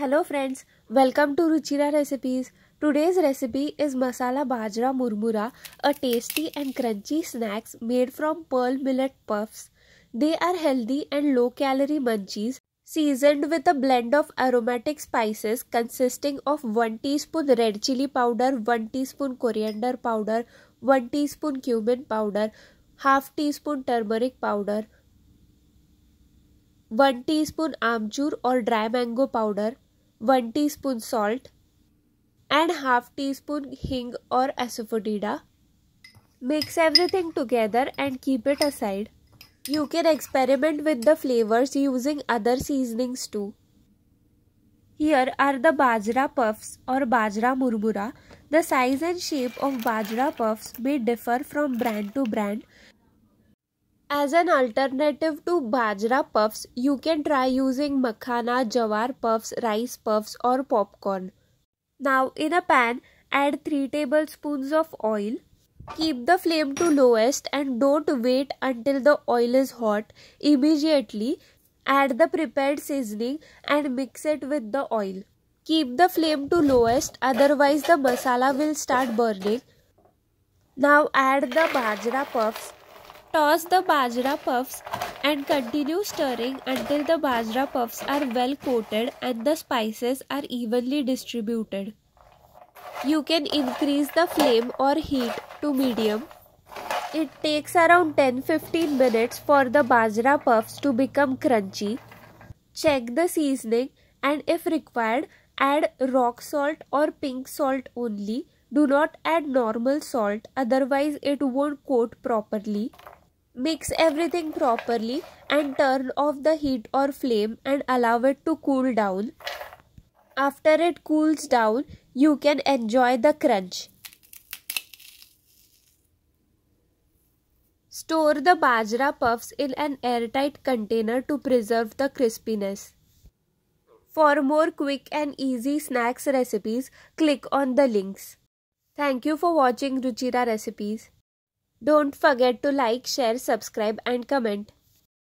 Hello friends, welcome to Ruchira Recipes. Today's recipe is masala bajra murmura, a tasty and crunchy snacks made from pearl millet puffs. They are healthy and low calorie munchies seasoned with a blend of aromatic spices consisting of 1 teaspoon red chili powder, 1 teaspoon coriander powder, 1 teaspoon cumin powder, half teaspoon turmeric powder, 1 teaspoon amchur or dry mango powder, 1 teaspoon salt and half teaspoon hing or asafoetida. Mix everything together and keep it aside. You can experiment with the flavors using other seasonings too. Here are the bajra puffs or bajra murmura. The size and shape of bajra puffs may differ from brand to brand as an alternative to bajra puffs, you can try using makhana, jawar puffs, rice puffs or popcorn. Now in a pan, add 3 tablespoons of oil. Keep the flame to lowest and don't wait until the oil is hot. Immediately add the prepared seasoning and mix it with the oil. Keep the flame to lowest otherwise the masala will start burning. Now add the bajra puffs Toss the bajra puffs and continue stirring until the bajra puffs are well coated and the spices are evenly distributed. You can increase the flame or heat to medium. It takes around 10-15 minutes for the bajra puffs to become crunchy. Check the seasoning and if required add rock salt or pink salt only. Do not add normal salt otherwise it won't coat properly mix everything properly and turn off the heat or flame and allow it to cool down after it cools down you can enjoy the crunch store the bajra puffs in an airtight container to preserve the crispiness for more quick and easy snacks recipes click on the links thank you for watching ruchira recipes don't forget to like, share, subscribe and comment.